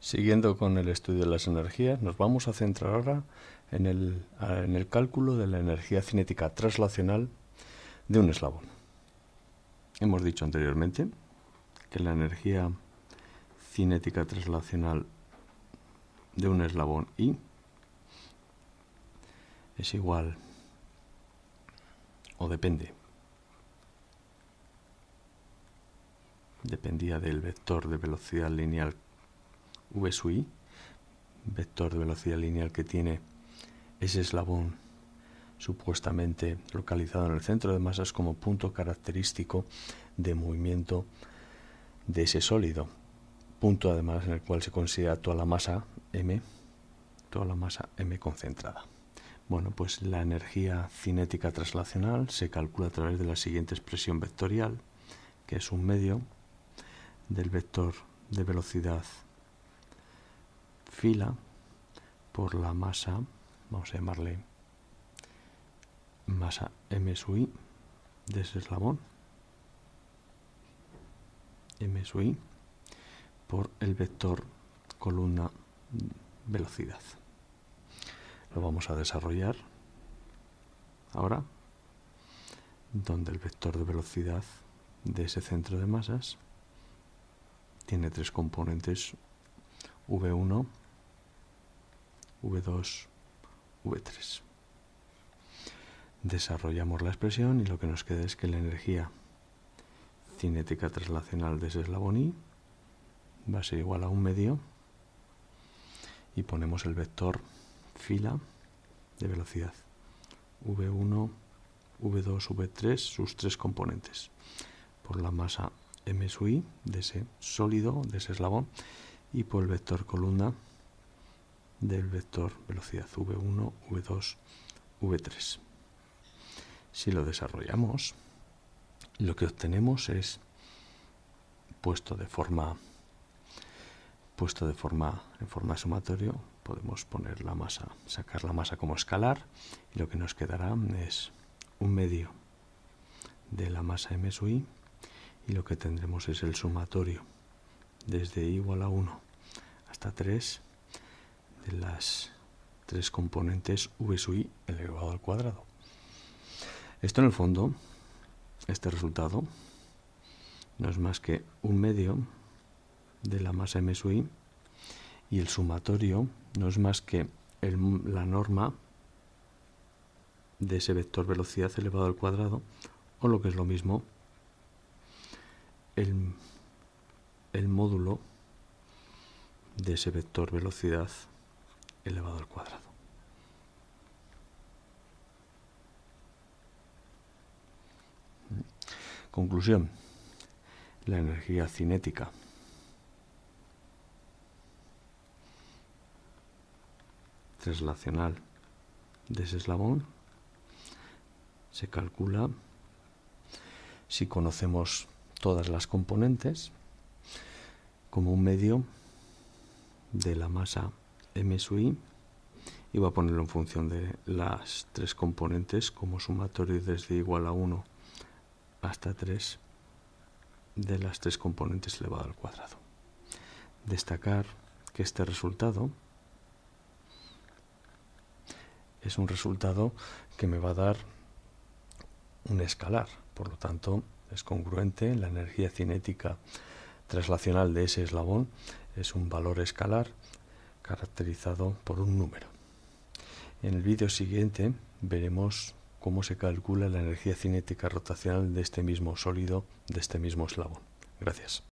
Siguiendo con el estudio de las energías, nos vamos a centrar ahora en el, cálculo de la energía cinética traslacional de un eslabón. Hemos dicho anteriormente que la energía cinética traslacional de un eslabón I es igual o depende dependía del vector de velocidad lineal v i, vector de velocidad lineal que tiene ese eslabón supuestamente localizado en el centro de masas como punto característico de movimiento de ese sólido. Punto además en el cual se considera toda la masa m, toda la masa m concentrada. Bueno, pues la energía cinética traslacional se calcula a través de la siguiente expresión vectorial, que es un medio del vector de velocidad fila por la masa, vamos a llamarle masa M sub i de ese eslabón, M sub i, por el vector columna velocidad. Lo vamos a desarrollar ahora, donde el vector de velocidad de ese centro de masas tiene tres componentes V1, V2, V3. Desarrollamos la expresión y lo que nos queda es que la energía cinética traslacional de ese eslabón I va a ser igual a un medio y ponemos el vector fila de velocidad V1, V2, V3, sus tres componentes por la masa M sub I de ese sólido, de ese eslabón y por el vector columna del vector velocidad v1, v2, v3. Si lo desarrollamos, lo que obtenemos es puesto de forma puesto de forma en forma sumatorio podemos poner la masa sacar la masa como escalar y lo que nos quedará es un medio de la masa m sub i y lo que tendremos es el sumatorio desde i igual a 1 hasta 3 de las tres componentes v sub i elevado al cuadrado. Esto en el fondo, este resultado, no es más que un medio de la masa m sub i y el sumatorio no es más que la norma de ese vector velocidad elevado al cuadrado o lo que es lo mismo el, el módulo de ese vector velocidad elevado al cuadrado. Conclusión. La energía cinética. Traslacional de ese eslabón se calcula si conocemos todas las componentes como un medio de la masa i y va a ponerlo en función de las tres componentes como sumatorio desde igual a 1 hasta 3 de las tres componentes elevado al cuadrado. Destacar que este resultado es un resultado que me va a dar un escalar, por lo tanto es congruente, la energía cinética traslacional de ese eslabón es un valor escalar caracterizado por un número. En el vídeo siguiente veremos cómo se calcula la energía cinética rotacional de este mismo sólido, de este mismo eslabón. Gracias.